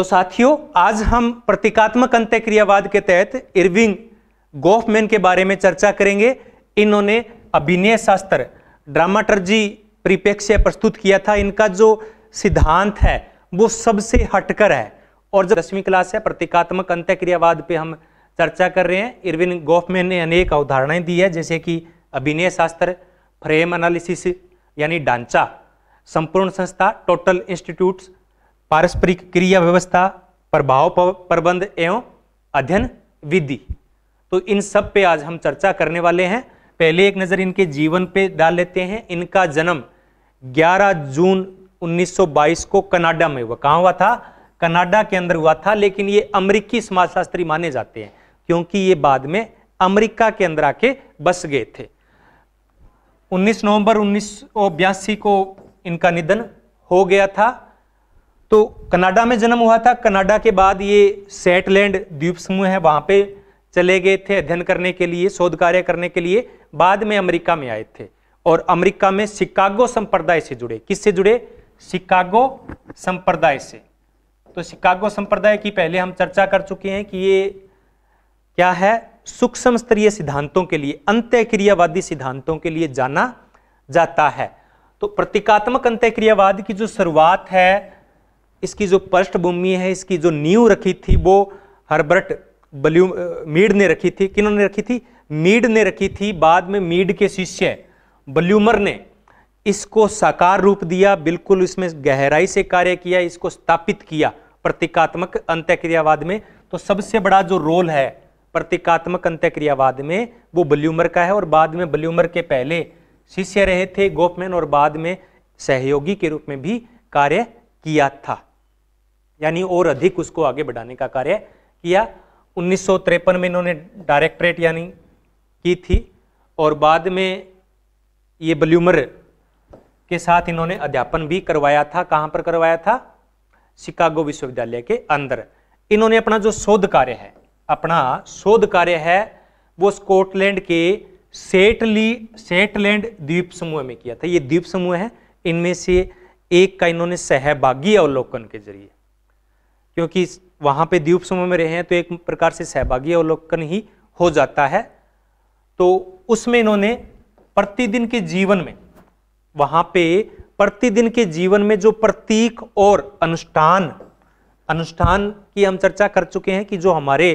तो साथियों आज हम प्रतीकात्मक अंत्यक्रियावाद के तहत इरविंग गोफमैन के बारे में चर्चा करेंगे इन्होंने अभिनय शास्त्र ड्रामाटर्जी परिप्रेक्ष्य प्रस्तुत किया था इनका जो सिद्धांत है वो सबसे हटकर है और जब दसवीं क्लास है प्रतीकात्मक अंत्यक्रियावाद पे हम चर्चा कर रहे हैं इरविन गोफमैन ने अनेक अवधारणाएं दी है जैसे कि अभिनय शास्त्र फ्रेम एनालिसिस यानी ढांचा संपूर्ण संस्था टोटल इंस्टीट्यूट्स पारस्परिक क्रिया व्यवस्था प्रभाव प्रबंध एवं अध्ययन विधि तो इन सब पे आज हम चर्चा करने वाले हैं पहले एक नज़र इनके जीवन पे डाल लेते हैं इनका जन्म 11 जून 1922 को कनाडा में हुआ कहाँ हुआ था कनाडा के अंदर हुआ था लेकिन ये अमरीकी समाजशास्त्री माने जाते हैं क्योंकि ये बाद में अमेरिका के अंदर आके बस गए थे 19 नवंबर उन्नीस को इनका निधन हो गया था तो कनाडा में जन्म हुआ था कनाडा के बाद ये सेटलैंड द्वीप समूह है वहाँ पे चले गए थे अध्ययन करने के लिए शोध कार्य करने के लिए बाद में अमेरिका में आए थे और अमेरिका में शिकागो संप्रदाय से जुड़े किससे जुड़े शिकागो संप्रदाय से तो शिकागो संप्रदाय की पहले हम चर्चा कर चुके हैं कि ये क्या है सूक्ष्म स्तरीय सिद्धांतों के लिए अंत्यक्रियावादी सिद्धांतों के लिए जाना जाता है तो प्रतीकात्मक अंत्यक्रियावाद की जो शुरुआत है इसकी जो पृष्ठभूमि है इसकी जो नींव रखी थी वो हर्बर्ट बल्यू मीड ने रखी थी किन्होंने रखी थी मीड ने रखी थी बाद में मीड के शिष्य बल्यूमर ने इसको साकार रूप दिया बिल्कुल इसमें गहराई से कार्य किया इसको स्थापित किया प्रतीकात्मक अंत्यक्रियावाद में तो सबसे बड़ा जो रोल है प्रतीकात्मक अंत्यक्रियावाद में वो बल्यूमर का है और बाद में बल्यूमर के पहले शिष्य रहे थे गोपमैन और बाद में सहयोगी के रूप में भी कार्य किया था यानी और अधिक उसको आगे बढ़ाने का कार्य किया उन्नीस में इन्होंने डायरेक्टरेट यानी की थी और बाद में ये बल्यूमर के साथ इन्होंने अध्यापन भी करवाया था कहाँ पर करवाया था शिकागो विश्वविद्यालय के अंदर इन्होंने अपना जो शोध कार्य है अपना शोध कार्य है वो स्कॉटलैंड के सेटली सेटलैंड द्वीप समूह में किया था ये द्वीप समूह है इनमें से एक का इन्होंने सहभागी अवलोकन के जरिए क्योंकि वहाँ पे द्वीप समूह में रहे हैं तो एक प्रकार से सहभागी अवलोकन ही हो जाता है तो उसमें इन्होंने प्रतिदिन के जीवन में वहाँ पे प्रतिदिन के जीवन में जो प्रतीक और अनुष्ठान अनुष्ठान की हम चर्चा कर चुके हैं कि जो हमारे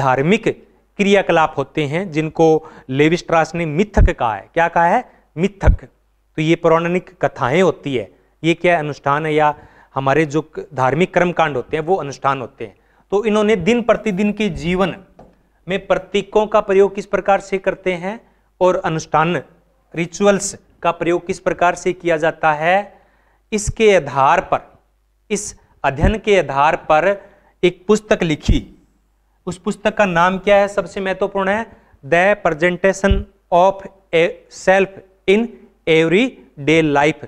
धार्मिक क्रियाकलाप होते हैं जिनको लेविस्ट्रास ने मिथक कहा है क्या कहा है मिथक तो ये पौराणिक कथाएं होती है ये क्या अनुष्ठान है या हमारे जो धार्मिक कर्मकांड होते हैं वो अनुष्ठान होते हैं तो इन्होंने दिन प्रतिदिन के जीवन में प्रतीकों का प्रयोग किस प्रकार से करते हैं और अनुष्ठान रिचुअल्स का प्रयोग किस प्रकार से किया जाता है इसके आधार पर इस अध्ययन के आधार पर एक पुस्तक लिखी उस पुस्तक का नाम क्या है सबसे महत्वपूर्ण है the presentation of a self in every day life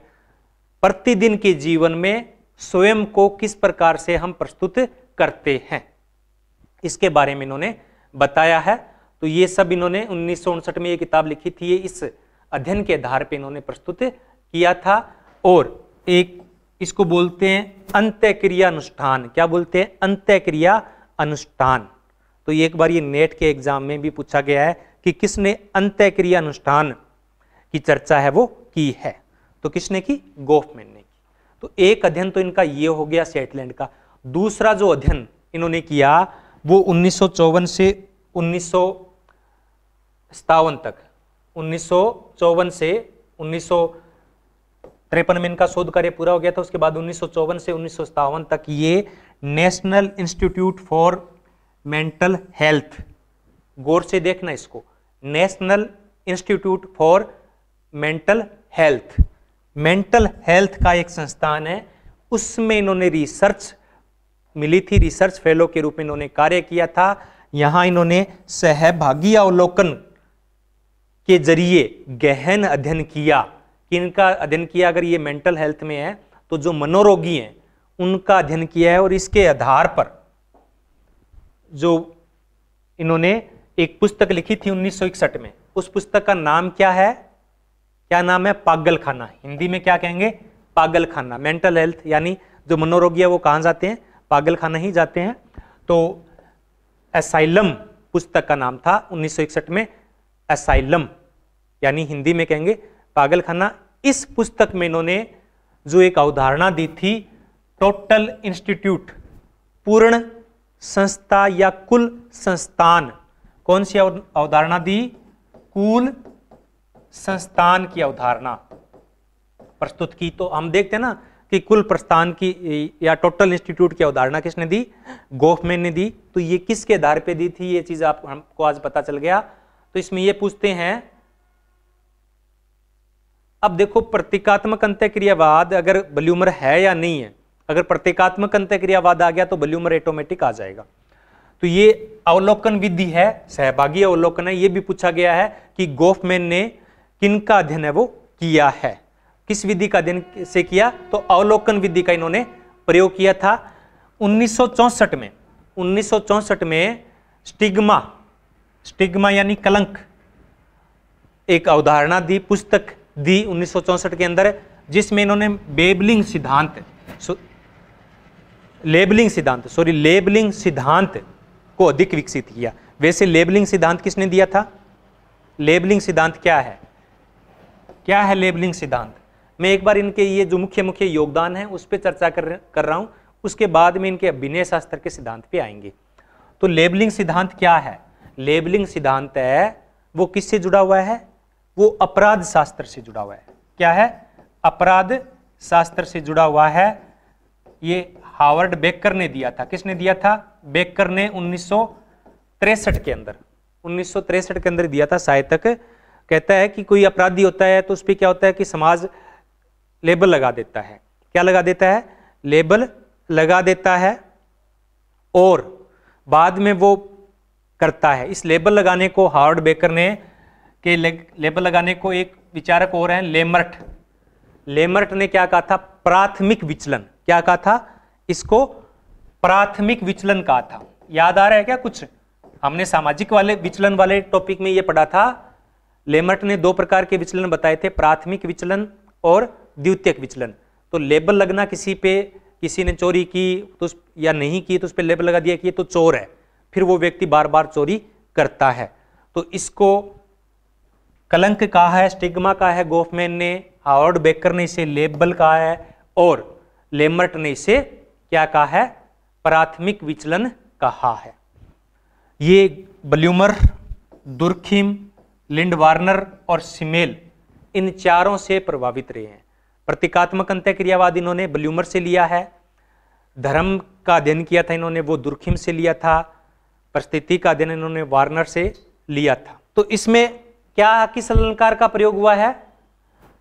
प्रतिदिन के जीवन में स्वयं को किस प्रकार से हम प्रस्तुत करते हैं इसके बारे में इन्होंने बताया है तो ये सब इन्होंने उन्नीस में ये किताब लिखी थी ये इस अध्ययन के आधार पर इन्होंने प्रस्तुत किया था और एक इसको बोलते हैं अंत्यक्रिया अनुष्ठान क्या बोलते हैं अंत्यक्रिया अनुष्ठान तो एक बार ये नेट के एग्जाम में भी पूछा गया है कि किसने अंत्यक्रिया अनुष्ठान की चर्चा है वो की है तो किसने की गोफमैन तो एक अध्ययन तो इनका ये हो गया सेटलैंड का दूसरा जो अध्ययन इन्होंने किया वो उन्नीस से उन्नीस सतावन तक उन्नीस से उन्नीस त्रेपन में इनका शोध कार्य पूरा हो गया था उसके बाद उन्नीस से उन्नीस तक ये national institute for mental health गौर से देखना इसको national institute for mental health mental health का एक संस्थान है उसमें इन्होंने रिसर्च मिली थी रिसर्च फेलो के रूप में इन्होंने कार्य किया था यहाँ इन्होंने सहभागी अवलोकन के जरिए गहन अध्ययन किया कि इनका अध्ययन किया अगर ये मेंटल हेल्थ में है तो जो मनोरोगी हैं उनका अध्ययन किया है और इसके आधार पर जो इन्होंने एक पुस्तक लिखी थी उन्नीस में उस पुस्तक का नाम क्या है क्या नाम है पागल खाना हिंदी में क्या कहेंगे पागल खाना मेंटल हेल्थ यानी जो मनोरोगी है वो कहाँ जाते हैं पागल खाना ही जाते हैं तो एसाइलम पुस्तक का नाम था 1961 में एसाइलम यानी हिंदी में कहेंगे पागल खाना इस पुस्तक में इन्होंने जो एक अवधारणा दी थी टोटल इंस्टीट्यूट पूर्ण संस्था या कुल संस्थान कौन सी अवधारणा दी कुल संस्थान की अवधारणा प्रस्तुत की तो हम देखते हैं ना कि कुल प्रस्थान की या टोटल इंस्टीट्यूट की अवधारणा किसने दी गोफमैन ने दी तो ये किसके आधार पे दी थी ये चीज आप हमको आज पता चल गया तो इसमें ये पूछते हैं अब देखो प्रतीकात्मक अंत्यक्रियावाद अगर बल्यूमर है या नहीं है अगर प्रतीकात्मक अंत्यक्रियावाद आ गया तो बल्यूमर ऑटोमेटिक आ जाएगा तो ये अवलोकन विधि है सहभागी अवलोकन है ये भी पूछा गया है कि गोफमैन ने किन का अध्ययन है वो किया है किस विधि का अध्ययन से किया तो अवलोकन विधि का इन्होंने प्रयोग किया था उन्नीस में उन्नीस में स्टिग्मा स्टिग्मा यानी कलंक एक अवधारणा दी पुस्तक दी उन्नीस के अंदर जिसमें इन्होंने बेबलिंग सिद्धांत लेबलिंग सिद्धांत सॉरी लेबलिंग सिद्धांत को अधिक विकसित किया वैसे लेबलिंग सिद्धांत किसने दिया था लेबलिंग सिद्धांत क्या है क्या है लेबलिंग सिद्धांत मैं एक बार इनके ये जो मुख्य मुख्य योगदान है उस पर चर्चा कर कर रहा हूँ उसके बाद में इनके अभिनय शास्त्र के सिद्धांत पे आएंगे तो लेबलिंग सिद्धांत क्या है लेबलिंग सिद्धांत है वो किससे जुड़ा हुआ है वो अपराध शास्त्र से जुड़ा हुआ है क्या है अपराध शास्त्र से जुड़ा हुआ है ये हावर्ड बेकर ने दिया था किसने दिया था बेकर ने उन्नीस के अंदर उन्नीस के अंदर दिया था साहित्य कहता है कि कोई अपराधी होता है तो उस पर क्या होता है कि समाज लेबल लगा देता है क्या लगा देता है लेबल लगा देता है और बाद में वो करता है इस लेबल लगाने को हार्ड बेकर ने के लेबल लगाने को एक विचारक और हैं लेमर्ट लेमर्ट ने क्या कहा था प्राथमिक विचलन क्या कहा था इसको प्राथमिक विचलन कहा था याद आ रहा है क्या कुछ हमने सामाजिक वाले विचलन वाले टॉपिक में ये पढ़ा था लेमर्ट ने दो प्रकार के विचलन बताए थे प्राथमिक विचलन और द्वितीयक विचलन तो लेबल लगना किसी पे किसी ने चोरी की तो या नहीं की तो उस पर लेबल लगा दिया कि ये तो चोर है फिर वो व्यक्ति बार बार चोरी करता है तो इसको कलंक कहा है स्टिग्मा कहा है गोफमैन ने हॉर्ड बेकर ने इसे लेबल कहा है और लेमर्ट ने इसे क्या कहा है प्राथमिक विचलन कहा है ये बल्यूमर दुर्खिम लिंड वार्नर और सिमेल इन चारों से प्रभावित रहे हैं प्रतीकात्मक अंत्य क्रियावाद इन्होंने ब्ल्यूमर से लिया है धर्म का अध्ययन किया था इन्होंने वो दुर्खिम से लिया था परिस्थिति का अध्ययन इन्होंने वार्नर से लिया था तो इसमें क्या किस अलंकार का प्रयोग हुआ है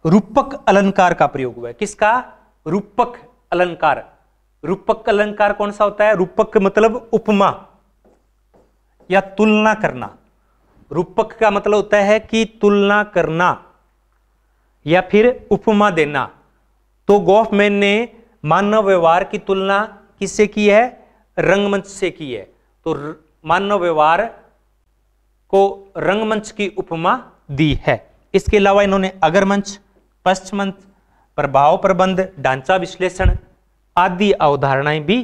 रूपक अलंकार का प्रयोग हुआ है किसका रूपक अलंकार रूपक अलंकार कौन सा होता है रूपक मतलब उपमा या तुलना करना रूपक का मतलब होता है कि तुलना करना या फिर उपमा देना तो मैन ने मानव व्यवहार की तुलना किससे की है रंगमंच से की है तो मानव व्यवहार को रंगमंच की उपमा दी है इसके अलावा इन्होंने अगरमंच पश्चमंच प्रभाव प्रबंध ढांचा विश्लेषण आदि अवधारणाएं भी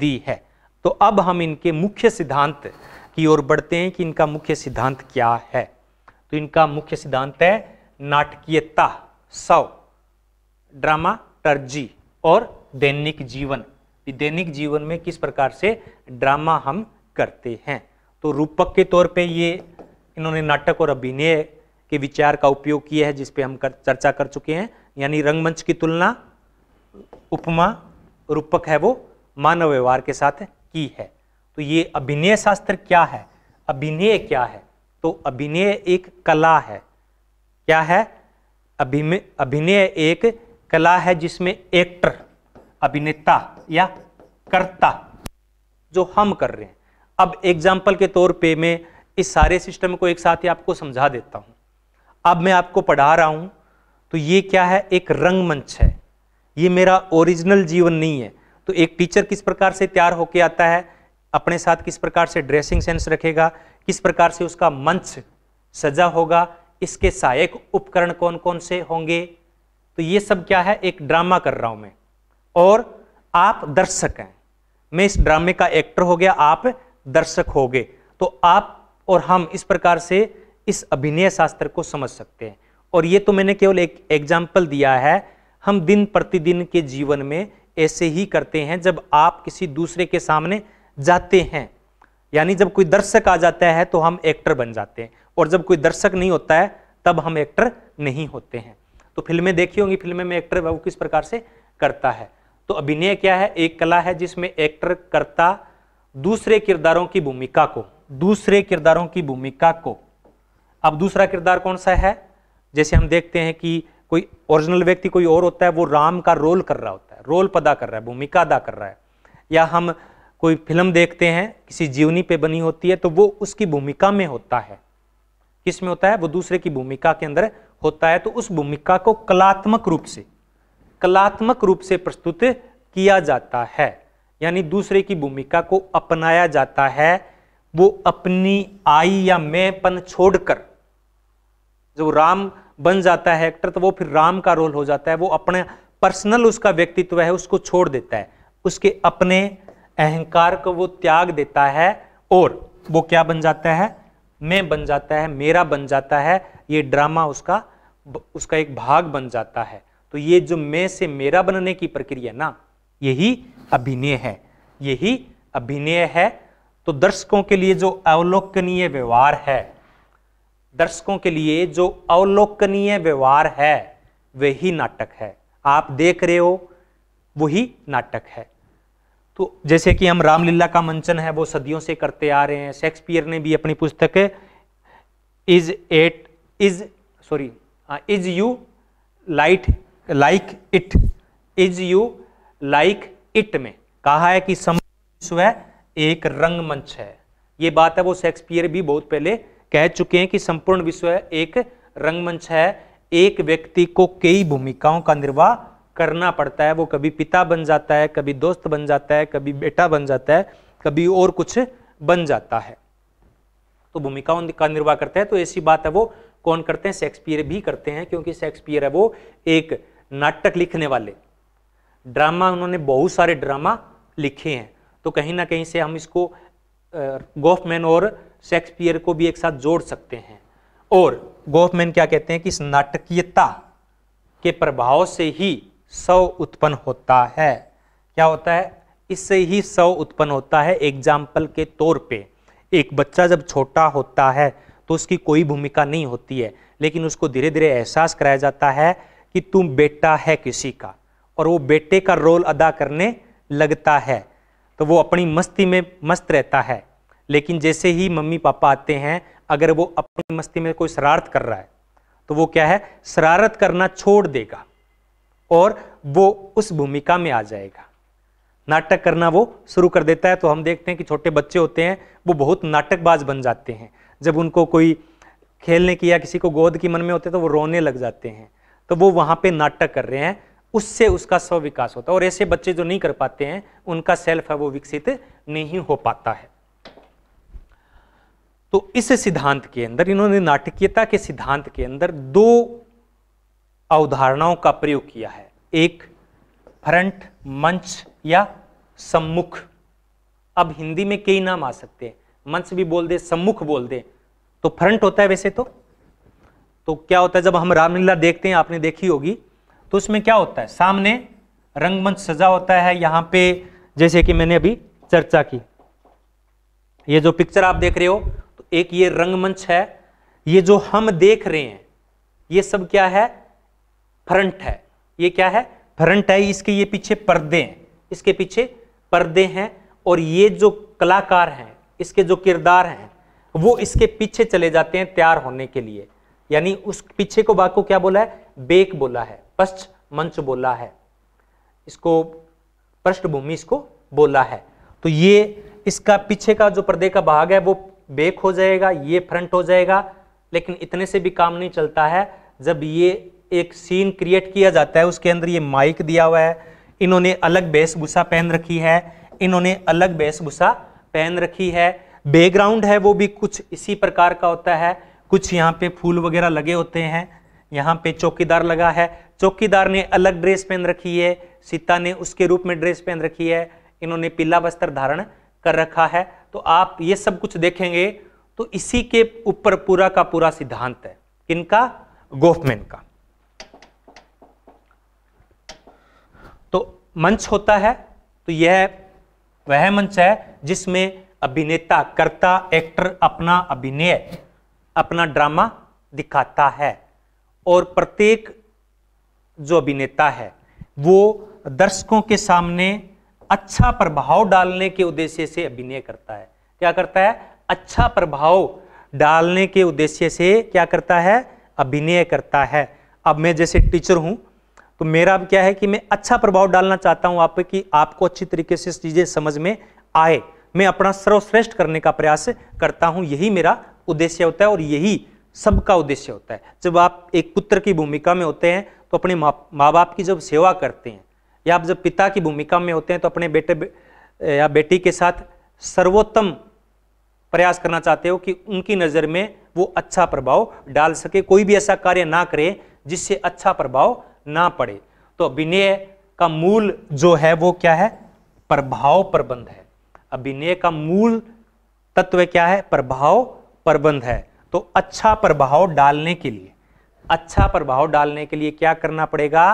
दी है तो अब हम इनके मुख्य सिद्धांत की ओर बढ़ते हैं कि इनका मुख्य सिद्धांत क्या है तो इनका मुख्य सिद्धांत है नाटकीयता सौ ड्रामा टर्जी और दैनिक जीवन दैनिक जीवन में किस प्रकार से ड्रामा हम करते हैं तो रूपक के तौर पे ये इन्होंने नाटक और अभिनय के विचार का उपयोग किया है जिस पे हम कर, चर्चा कर चुके हैं यानी रंगमंच की तुलना उपमा रूपक है वो मानव व्यवहार के साथ की है तो ये अभिनय शास्त्र क्या है अभिनय क्या है तो अभिनय एक कला है क्या है अभिनय एक कला है जिसमें एक्टर अभिनेता या कर्ता जो हम कर रहे हैं अब एग्जाम्पल के तौर पे मैं इस सारे सिस्टम को एक साथ ही आपको समझा देता हूं अब मैं आपको पढ़ा रहा हूं तो ये क्या है एक रंगमंच है ये मेरा ओरिजिनल जीवन नहीं है तो एक टीचर किस प्रकार से तैयार होके आता है अपने साथ किस प्रकार से ड्रेसिंग सेंस रखेगा किस प्रकार से उसका मंच सजा होगा इसके सहायक उपकरण कौन कौन से होंगे तो ये सब क्या है एक ड्रामा कर रहा हूं मैं और आप दर्शक हैं मैं इस ड्रामे का एक्टर हो गया आप दर्शक हो गए तो आप और हम इस प्रकार से इस अभिनय शास्त्र को समझ सकते हैं और ये तो मैंने केवल एक एग्जाम्पल दिया है हम दिन प्रतिदिन के जीवन में ऐसे ही करते हैं जब आप किसी दूसरे के सामने जाते हैं यानी जब कोई दर्शक आ जाता है तो हम एक्टर बन जाते हैं और जब कोई दर्शक नहीं होता है तब हम एक्टर नहीं होते हैं तो फिल्में देखी होंगी फिल्में में एक्टर वो किस प्रकार से करता है तो अभिनय क्या है एक कला है जिसमें एक्टर करता दूसरे किरदारों की भूमिका को दूसरे किरदारों की भूमिका को अब दूसरा किरदार कौन सा है जैसे हम देखते हैं कि कोई ओरिजिनल व्यक्ति कोई और होता है वो राम का रोल कर रहा होता है रोल पदा कर रहा है भूमिका अदा कर रहा है या हम कोई फिल्म देखते हैं किसी जीवनी पे बनी होती है तो वो उसकी भूमिका में होता है किस में होता है वो दूसरे की भूमिका के अंदर होता है तो उस भूमिका को कलात्मक रूप से कलात्मक रूप से प्रस्तुत किया जाता है यानी दूसरे की भूमिका को अपनाया जाता है वो अपनी आई या मैंपन छोड़कर जो राम बन जाता है एक्टर तो वो फिर राम का रोल हो जाता है वो अपने पर्सनल उसका व्यक्तित्व है उसको छोड़ देता है उसके अपने अहंकार को वो त्याग देता है और वो क्या बन जाता है मैं बन जाता है मेरा बन जाता है ये ड्रामा उसका उसका एक भाग बन जाता है तो ये जो मैं से मेरा बनने की प्रक्रिया ना यही अभिनय है यही अभिनय है तो दर्शकों के लिए जो अवलोकनीय व्यवहार है दर्शकों के लिए जो अवलोकनीय व्यवहार है वही नाटक है आप देख रहे हो वही नाटक है तो जैसे कि हम रामलीला का मंचन है वो सदियों से करते आ रहे हैं शेक्सपियर ने भी अपनी पुस्तक इज एट इज सॉरी हाँ, is you light like it is you like it में कहा है कि विश्व एक रंगमंच है ये बात है वो शेक्सपियर भी बहुत पहले कह चुके हैं कि संपूर्ण विश्व एक रंगमंच है एक व्यक्ति को कई भूमिकाओं का निर्वाह करना पड़ता है वो कभी पिता बन जाता है कभी दोस्त बन जाता है कभी बेटा बन जाता है कभी और कुछ बन जाता है तो भूमिकाओं का निर्वाह करते हैं तो ऐसी बात है वो कौन करते हैं शेक्सपियर भी करते हैं क्योंकि शेक्सपियर है वो एक नाटक लिखने वाले ड्रामा उन्होंने बहुत सारे ड्रामा लिखे हैं तो कहीं ना कहीं से हम इसको गोफमैन और शेक्सपियर को भी एक साथ जोड़ सकते हैं और गोफमैन क्या कहते हैं कि इस नाटकीयता के प्रभाव से ही सव उत्पन्न होता है क्या होता है इससे ही सव उत्पन्न होता है एग्जाम्पल के तौर पे एक बच्चा जब छोटा होता है तो उसकी कोई भूमिका नहीं होती है लेकिन उसको धीरे धीरे एहसास कराया जाता है कि तुम बेटा है किसी का और वो बेटे का रोल अदा करने लगता है तो वो अपनी मस्ती में मस्त रहता है लेकिन जैसे ही मम्मी पापा आते हैं अगर वो अपनी मस्ती में कोई शरारत कर रहा है तो वो क्या है शरारत करना छोड़ देगा और वो उस भूमिका में आ जाएगा नाटक करना वो शुरू कर देता है तो हम देखते हैं कि छोटे बच्चे होते हैं वो बहुत नाटकबाज बन जाते हैं जब उनको कोई खेलने की या किसी को गोद की मन में होते तो वो रोने लग जाते हैं तो वो वहाँ पे नाटक कर रहे हैं उससे उसका स्व विकास होता है और ऐसे बच्चे जो नहीं कर पाते हैं उनका सेल्फ है वो विकसित नहीं हो पाता है तो इस सिद्धांत के अंदर इन्होंने नाटकीयता के सिद्धांत के अंदर दो अवधारणाओं का प्रयोग किया है एक फ्रंट मंच या सम्मुख अब हिंदी में कई नाम आ सकते हैं मंच भी बोल दे सम्मुख बोल दे तो फ्रंट होता है वैसे तो तो क्या होता है जब हम रामलीला देखते हैं आपने देखी होगी तो उसमें क्या होता है सामने रंगमंच सजा होता है यहां पे जैसे कि मैंने अभी चर्चा की ये जो पिक्चर आप देख रहे हो तो एक ये रंगमंच है ये जो हम देख रहे हैं ये सब क्या है फ्रंट है ये क्या है फ्रंट है इसके ये पीछे पर्दे हैं इसके पीछे पर्दे हैं और ये जो कलाकार हैं इसके जो किरदार हैं वो इसके पीछे चले जाते हैं तैयार होने के लिए यानी उस पीछे को को क्या बोला है बेक बोला है पश्च मंच बोला है इसको पृष्ठभूमि इसको बोला है तो ये इसका पीछे का जो पर्दे का भाग है वो बेक हो जाएगा ये फ्रंट हो जाएगा लेकिन इतने से भी काम नहीं चलता है जब ये एक सीन क्रिएट किया जाता है उसके अंदर ये माइक दिया हुआ है इन्होंने अलग वेशभूषा पहन रखी है इन्होंने अलग वेशभूषा पहन रखी है बैकग्राउंड है वो भी कुछ इसी प्रकार का होता है कुछ यहाँ पे फूल वगैरह लगे होते हैं यहाँ पे चौकीदार लगा है चौकीदार ने अलग ड्रेस पहन रखी है सीता ने उसके रूप में ड्रेस पहन रखी है इन्होंने पीला वस्त्र धारण कर रखा है तो आप ये सब कुछ देखेंगे तो इसी के ऊपर पूरा का पूरा सिद्धांत है किनका गोफमैन का मंच होता है तो यह वह मंच है जिसमें अभिनेता कर्ता एक्टर अपना अभिनय अपना ड्रामा दिखाता है और प्रत्येक जो अभिनेता है वो दर्शकों के सामने अच्छा प्रभाव डालने के उद्देश्य से अभिनय करता है क्या करता है अच्छा प्रभाव डालने के उद्देश्य से क्या करता है अभिनय करता है अब मैं जैसे टीचर हूँ तो मेरा अब क्या है कि मैं अच्छा प्रभाव डालना चाहता हूं आप पे कि आपको अच्छी तरीके से चीज़ें समझ में आए मैं अपना सर्वश्रेष्ठ करने का प्रयास करता हूं यही मेरा उद्देश्य होता है और यही सबका उद्देश्य होता है जब आप एक पुत्र की भूमिका में होते हैं तो अपने माँ बाप की जब सेवा करते हैं या आप जब पिता की भूमिका में होते हैं तो अपने बेटे या बेटी के साथ सर्वोत्तम प्रयास करना चाहते हो कि उनकी नज़र में वो अच्छा प्रभाव डाल सके कोई भी ऐसा कार्य ना करे जिससे अच्छा प्रभाव ना पड़े तो अभिनय का मूल जो है वो क्या है प्रभाव प्रबंध है अभिनय का मूल तत्व क्या है प्रभाव प्रबंध है तो अच्छा प्रभाव डालने के लिए अच्छा प्रभाव डालने के लिए क्या करना पड़ेगा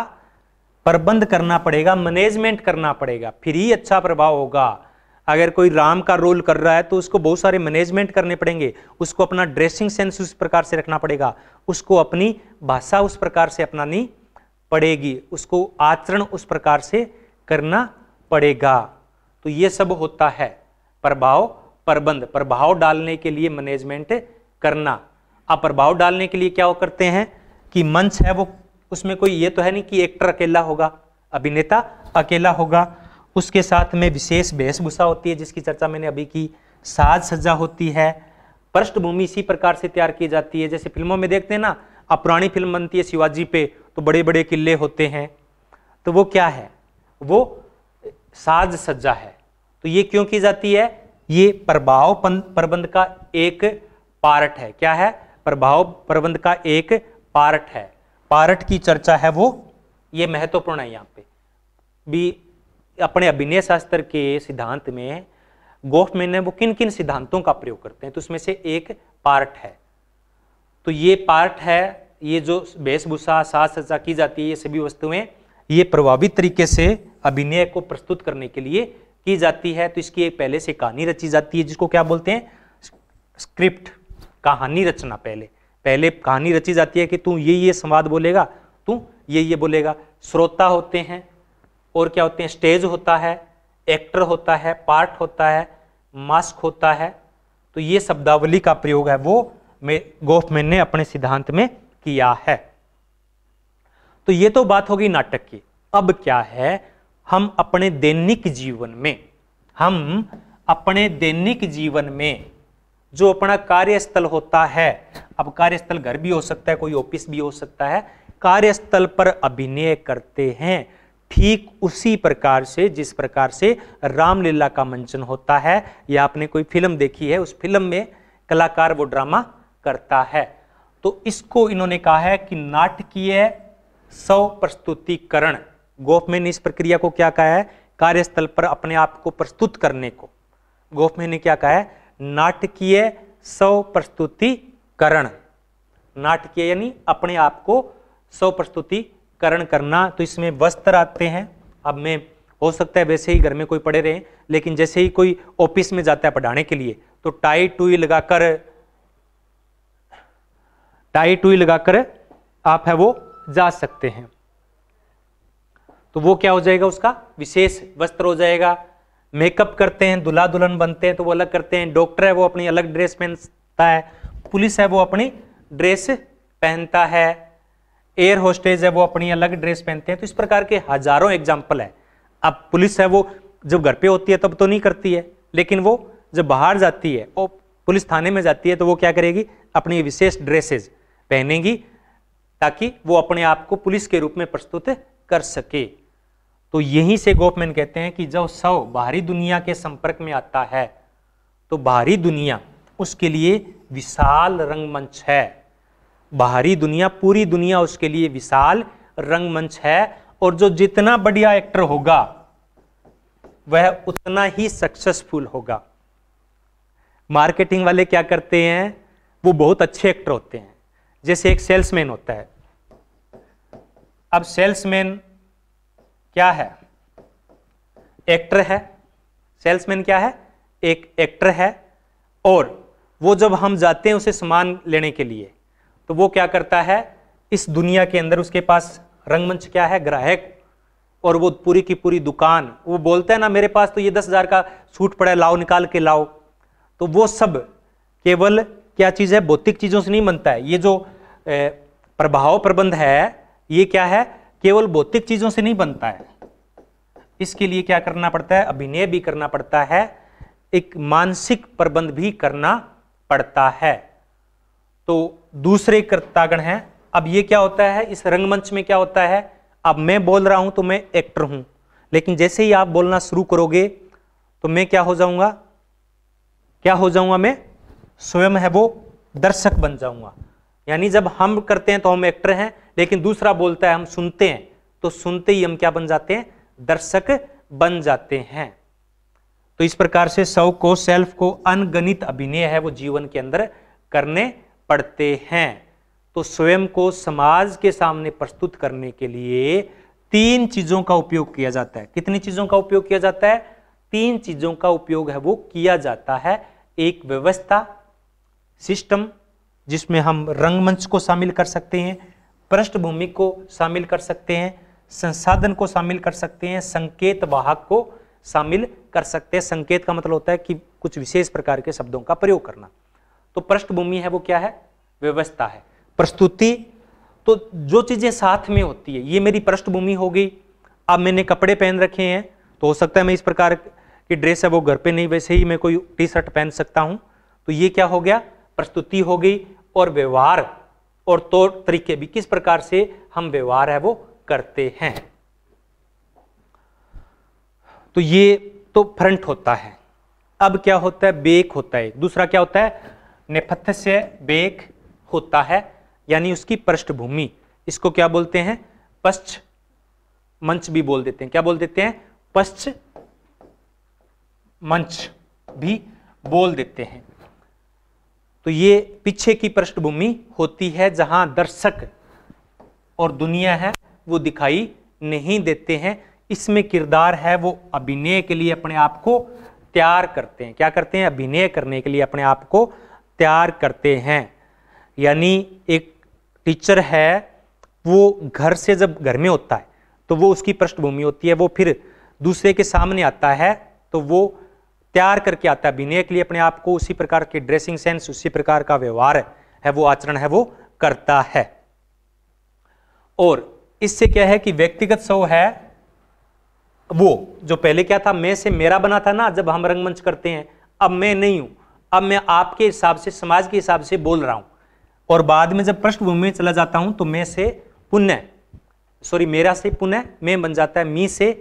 प्रबंध करना पड़ेगा मैनेजमेंट करना पड़ेगा फिर ही अच्छा प्रभाव होगा अगर कोई राम का रोल कर रहा है तो उसको बहुत सारे मैनेजमेंट करने पड़ेंगे उसको अपना ड्रेसिंग सेंस उस प्रकार से रखना पड़ेगा उसको अपनी भाषा उस प्रकार से अपनानी पड़ेगी उसको आचरण उस प्रकार से करना पड़ेगा तो ये सब होता है प्रभाव प्रबंध प्रभाव डालने के लिए मैनेजमेंट करना आप प्रभाव डालने के लिए क्या वो करते हैं कि मंच है वो उसमें कोई ये तो है नहीं कि एक्टर अकेला होगा अभिनेता अकेला होगा उसके साथ में विशेष वेशभूषा होती है जिसकी चर्चा मैंने अभी की साज सज्जा होती है पृष्ठभूमि इसी प्रकार से तैयार की जाती है जैसे फिल्मों में देखते हैं ना अब पुरानी फिल्म बनती है शिवाजी पे तो बड़े बड़े किले होते हैं तो वो क्या है वो साज सज्जा है तो ये क्यों की जाती है ये प्रभाव प्रबंध का एक पार्ट है क्या है प्रभाव प्रबंध का एक पार्ट है पार्ट की चर्चा है वो ये महत्वपूर्ण है यहाँ पे भी अपने अभिनय शास्त्र के सिद्धांत में गोफ में वो किन किन सिद्धांतों का प्रयोग करते हैं तो उसमें से एक पार्ट है तो ये पार्ट है ये जो वेशभूषा साज सज्जा की जाती है ये सभी वस्तुएं ये प्रभावी तरीके से अभिनय को प्रस्तुत करने के लिए की जाती है तो इसकी एक पहले से कहानी रची जाती है जिसको क्या बोलते हैं स्क्रिप्ट कहानी रचना पहले पहले कहानी रची जाती है कि तू ये ये संवाद बोलेगा तू ये ये बोलेगा श्रोता होते हैं और क्या होते हैं स्टेज होता है एक्टर होता है पार्ट होता है मास्क होता है तो ये शब्दावली का प्रयोग है वो मे गोफमैन ने अपने सिद्धांत में किया है तो ये तो बात होगी नाटक की अब क्या है हम अपने दैनिक जीवन में हम अपने दैनिक जीवन में जो अपना कार्यस्थल होता है अब कार्यस्थल घर भी हो सकता है कोई ऑफिस भी हो सकता है कार्यस्थल पर अभिनय करते हैं ठीक उसी प्रकार से जिस प्रकार से रामलीला का मंचन होता है या आपने कोई फिल्म देखी है उस फिल्म में कलाकार वो ड्रामा करता है तो इसको इन्होंने कहा है कि नाटकीय स्व प्रस्तुतिकरण गोफमैन ने इस प्रक्रिया को क्या कहा है कार्यस्थल पर अपने आप को प्रस्तुत करने को गोफमैन ने क्या कहा है नाटकीय स्व प्रस्तुतिकरण नाटकीय यानी अपने आप को स्व प्रस्तुतिकरण करना तो इसमें वस्त्र आते हैं अब मैं हो सकता है वैसे ही घर में कोई पढ़े रहे लेकिन जैसे ही कोई ऑफिस में जाता है पढ़ाने के लिए तो टाई टूई लगाकर टाई टुई लगाकर आप है वो जा सकते हैं तो वो क्या हो जाएगा उसका विशेष वस्त्र हो जाएगा मेकअप करते हैं दुल्हा दुल्हन बनते हैं तो वो अलग करते हैं डॉक्टर है वो अपनी अलग ड्रेस पहनता है पुलिस है वो अपनी ड्रेस पहनता है एयर होस्टेज है वो अपनी अलग ड्रेस पहनते हैं तो इस प्रकार के हजारों एग्जाम्पल है अब पुलिस है वो जब घर पे होती है तब तो नहीं करती है लेकिन वो जब बाहर जाती है और पुलिस थाने में जाती है तो वो क्या करेगी अपनी विशेष ड्रेसेज पहनेगी ताकि वो अपने आप को पुलिस के रूप में प्रस्तुत कर सके तो यहीं से गोपमैन कहते हैं कि जब शव बाहरी दुनिया के संपर्क में आता है तो बाहरी दुनिया उसके लिए विशाल रंगमंच है बाहरी दुनिया पूरी दुनिया उसके लिए विशाल रंगमंच है और जो जितना बढ़िया एक्टर होगा वह उतना ही सक्सेसफुल होगा मार्केटिंग वाले क्या करते हैं वो बहुत अच्छे एक्टर होते हैं जैसे एक सेल्समैन होता है अब सेल्समैन क्या है एक्टर है सेल्समैन क्या है एक एक्टर है और वो जब हम जाते हैं उसे सामान लेने के लिए तो वो क्या करता है इस दुनिया के अंदर उसके पास रंगमंच क्या है ग्राहक और वो पूरी की पूरी दुकान वो बोलता है ना मेरे पास तो ये दस हज़ार का सूट पड़ा है लाओ निकाल के लाओ तो वो सब केवल क्या चीज़ है भौतिक चीज़ों से नहीं बनता है ये जो प्रभाव प्रबंध है ये क्या है केवल भौतिक चीजों से नहीं बनता है इसके लिए क्या करना पड़ता है अभिनय भी करना पड़ता है एक मानसिक प्रबंध भी करना पड़ता है तो दूसरे कर्तागण हैं अब ये क्या होता है इस रंगमंच में क्या होता है अब मैं बोल रहा हूं तो मैं एक्टर हूं लेकिन जैसे ही आप बोलना शुरू करोगे तो मैं क्या हो जाऊंगा क्या हो जाऊंगा मैं स्वयं है वो दर्शक बन जाऊंगा यानी जब हम करते हैं तो हम एक्टर हैं लेकिन दूसरा बोलता है हम सुनते हैं तो सुनते ही हम क्या बन जाते हैं दर्शक बन जाते हैं तो इस प्रकार से सौ को सेल्फ को अनगणित अभिनय है वो जीवन के अंदर करने पड़ते हैं तो स्वयं को समाज के सामने प्रस्तुत करने के लिए तीन चीजों का उपयोग किया जाता है कितनी चीजों का उपयोग किया जाता है तीन चीजों का उपयोग है वो किया जाता है एक व्यवस्था सिस्टम जिसमें हम रंगमंच को शामिल कर सकते हैं पृष्ठभूमि को शामिल कर सकते हैं संसाधन को शामिल कर सकते हैं संकेत वाहक को शामिल कर सकते हैं संकेत का मतलब होता है कि कुछ विशेष प्रकार के शब्दों का प्रयोग करना तो पृष्ठभूमि है वो क्या है व्यवस्था है प्रस्तुति तो जो चीज़ें साथ में होती है ये मेरी पृष्ठभूमि हो गई अब मैंने कपड़े पहन रखे हैं तो हो सकता है मैं इस प्रकार की ड्रेस है वो घर पे नहीं वैसे ही मैं कोई टी शर्ट पहन सकता हूँ तो ये क्या हो गया प्रस्तुति हो गई और व्यवहार और तौर तरीके भी किस प्रकार से हम व्यवहार है वो करते हैं तो ये तो फ्रंट होता है अब क्या होता है बेक होता है दूसरा क्या होता है नेपथ्य बेक होता है यानी उसकी पृष्ठभूमि इसको क्या बोलते हैं पश्च मंच भी बोल देते हैं क्या बोल देते हैं पश्च मंच भी बोल देते हैं तो ये पीछे की पृष्ठभूमि होती है जहां दर्शक और दुनिया है वो दिखाई नहीं देते हैं इसमें किरदार है वो अभिनय के लिए अपने आप को तैयार करते हैं क्या करते हैं अभिनय करने के लिए अपने आप को तैयार करते हैं यानी एक टीचर है वो घर से जब घर में होता है तो वो उसकी पृष्ठभूमि होती है वो फिर दूसरे के सामने आता है तो वो तैयार करके आता है विनय के लिए अपने आप को उसी प्रकार की ड्रेसिंग सेंस उसी प्रकार का व्यवहार है, है वो आचरण है वो करता है और इससे क्या है कि व्यक्तिगत सौ है वो जो पहले क्या था मैं से मेरा बना था ना जब हम रंगमंच करते हैं अब मैं नहीं हूं अब मैं आपके हिसाब से समाज के हिसाब से बोल रहा हूं और बाद में जब पृष्ठभूमि में चला जाता हूं तो मैं से पुण्य सॉरी मेरा से पुण्य मैं बन जाता है मी से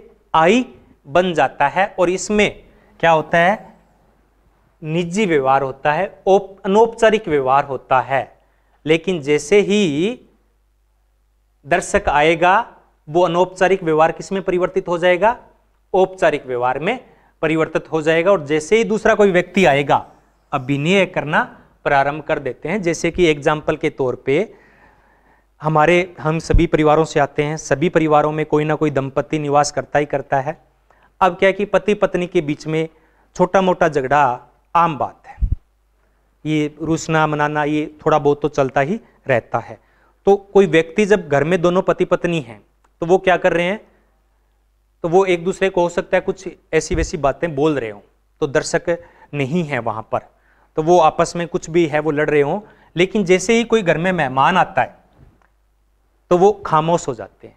आई बन जाता है और इसमें क्या होता है निजी व्यवहार होता है अनौपचारिक व्यवहार होता है लेकिन जैसे ही दर्शक आएगा वो अनौपचारिक व्यवहार किस में परिवर्तित हो जाएगा औपचारिक व्यवहार में परिवर्तित हो जाएगा और जैसे ही दूसरा कोई व्यक्ति आएगा अभिनय करना प्रारंभ कर देते हैं जैसे कि एग्जाम्पल के तौर पे हमारे हम सभी परिवारों से आते हैं सभी परिवारों में कोई ना कोई दंपति निवास करता ही करता है अब क्या है कि पति पत्नी के बीच में छोटा मोटा झगड़ा आम बात है ये रूसना मनाना ये थोड़ा बहुत तो चलता ही रहता है तो कोई व्यक्ति जब घर में दोनों पति पत्नी हैं तो वो क्या कर रहे हैं तो वो एक दूसरे को हो सकता है कुछ ऐसी वैसी बातें बोल रहे हों तो दर्शक नहीं है वहाँ पर तो वो आपस में कुछ भी है वो लड़ रहे हों लेकिन जैसे ही कोई घर में मेहमान आता है तो वो खामोश हो जाते हैं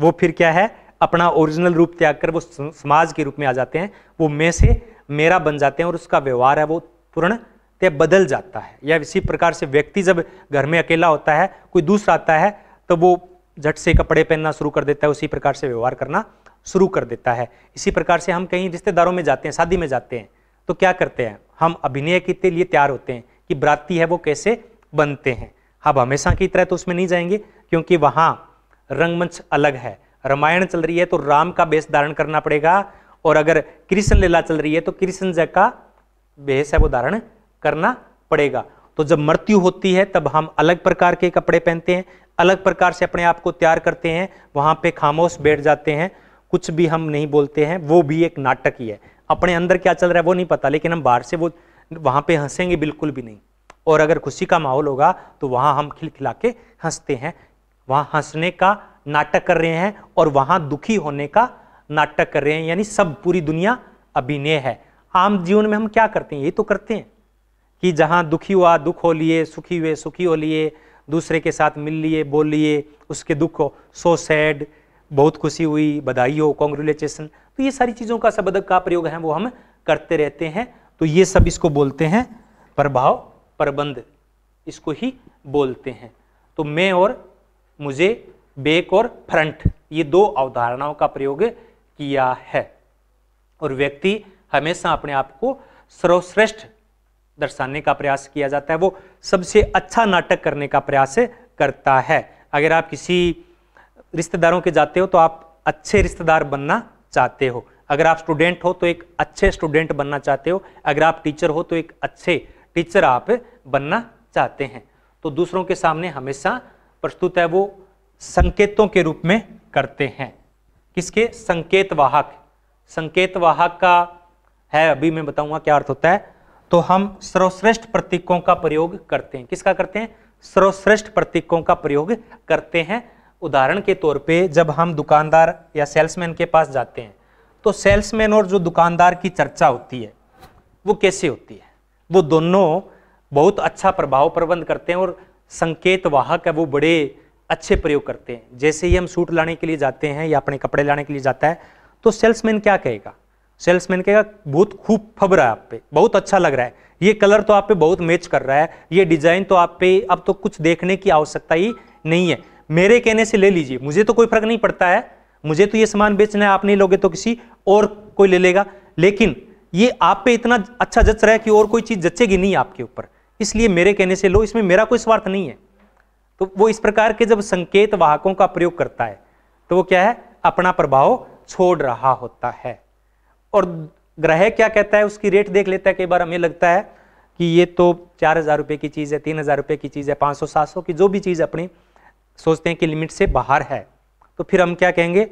वो फिर क्या है अपना ओरिजिनल रूप त्याग कर वो समाज के रूप में आ जाते हैं वो मैं से मेरा बन जाते हैं और उसका व्यवहार है वो पूर्णतः बदल जाता है या इसी प्रकार से व्यक्ति जब घर में अकेला होता है कोई दूसरा आता है तो वो झट से कपड़े पहनना शुरू कर देता है उसी प्रकार से व्यवहार करना शुरू कर देता है इसी प्रकार से हम कहीं रिश्तेदारों में जाते हैं शादी में जाते हैं तो क्या करते हैं हम अभिनय के लिए तैयार होते हैं कि बराती है वो कैसे बनते हैं हम हमेशा की तरह तो उसमें नहीं जाएंगे क्योंकि वहाँ रंगमंच अलग है रामायण चल रही है तो राम का बेस धारण करना पड़ेगा और अगर कृष्ण लीला चल रही है तो कृष्ण जय का बेस है वो धारण करना पड़ेगा तो जब मृत्यु होती है तब हम अलग प्रकार के कपड़े पहनते हैं अलग प्रकार से अपने आप को तैयार करते हैं वहाँ पे खामोश बैठ जाते हैं कुछ भी हम नहीं बोलते हैं वो भी एक नाटक ही है अपने अंदर क्या चल रहा है वो नहीं पता लेकिन हम बाहर से वो वहाँ पे हंसेंगे बिल्कुल भी नहीं और अगर खुशी का माहौल होगा तो वहाँ हम खिलखिला के हंसते हैं वहाँ हंसने का नाटक कर रहे हैं और वहां दुखी होने का नाटक कर रहे हैं यानी सब पूरी दुनिया अभिनय है आम जीवन में हम क्या करते हैं ये तो करते हैं कि जहाँ दुखी हुआ दुख हो लिए सुखी हुए सुखी हो लिए दूसरे के साथ मिल लिए बोल लिए उसके दुख हो सो सैड बहुत खुशी हुई बधाई हो कॉन्ग्रेचुलेसन तो ये सारी चीज़ों का सबदक का प्रयोग है वो हम करते रहते हैं तो ये सब इसको बोलते हैं प्रभाव प्रबंध इसको ही बोलते हैं तो मैं और मुझे बेक और फ्रंट ये दो अवधारणाओं का प्रयोग किया है और व्यक्ति हमेशा अपने आप को सर्वश्रेष्ठ दर्शाने का प्रयास किया जाता है वो सबसे अच्छा नाटक करने का प्रयास करता है अगर आप किसी रिश्तेदारों के जाते हो तो आप अच्छे रिश्तेदार बनना चाहते हो अगर आप स्टूडेंट हो तो एक अच्छे स्टूडेंट बनना चाहते हो अगर आप टीचर हो तो एक अच्छे टीचर आप बनना चाहते हैं तो दूसरों के सामने हमेशा प्रस्तुत है वो संकेतों के रूप में करते हैं किसके संकेत वाहक संकेत वाहक का है अभी मैं बताऊंगा क्या अर्थ होता है तो हम सर्वश्रेष्ठ प्रतीकों का प्रयोग करते हैं किसका करते हैं सर्वश्रेष्ठ प्रतीकों का प्रयोग करते हैं उदाहरण के तौर पे जब हम दुकानदार या सेल्समैन के पास जाते हैं तो सेल्समैन और जो दुकानदार की चर्चा होती है वो कैसे होती है वो दोनों बहुत अच्छा प्रभाव प्रबंध करते हैं और संकेत वाहक है वो बड़े अच्छे प्रयोग करते हैं जैसे ही हम सूट लाने के लिए जाते हैं या अपने कपड़े लाने के लिए जाता है तो सेल्समैन क्या कहेगा सेल्समैन कहेगा बहुत खूब फब रहा है आप पे बहुत अच्छा लग रहा है ये कलर तो आप पे बहुत मैच कर रहा है ये डिजाइन तो आप पे अब तो कुछ देखने की आवश्यकता ही नहीं है मेरे कहने से ले लीजिए मुझे तो कोई फर्क नहीं पड़ता है मुझे तो ये सामान बेचना है आप नहीं लोगे तो किसी और कोई ले लेगा लेकिन ये आप पे इतना अच्छा जच रहा है कि और कोई चीज जचेगी नहीं आपके ऊपर इसलिए मेरे कहने से लो इसमें मेरा कोई स्वार्थ नहीं है तो वो इस प्रकार के जब संकेत वाहकों का प्रयोग करता है तो वो क्या है अपना प्रभाव छोड़ रहा होता है और ग्रह क्या कहता है उसकी रेट देख लेता है कई बार हमें लगता है कि ये तो चार हज़ार रुपये की चीज़ है तीन हज़ार रुपये की चीज़ है पाँच सौ सात सौ की जो भी चीज़ अपनी सोचते हैं कि लिमिट से बाहर है तो फिर हम क्या कहेंगे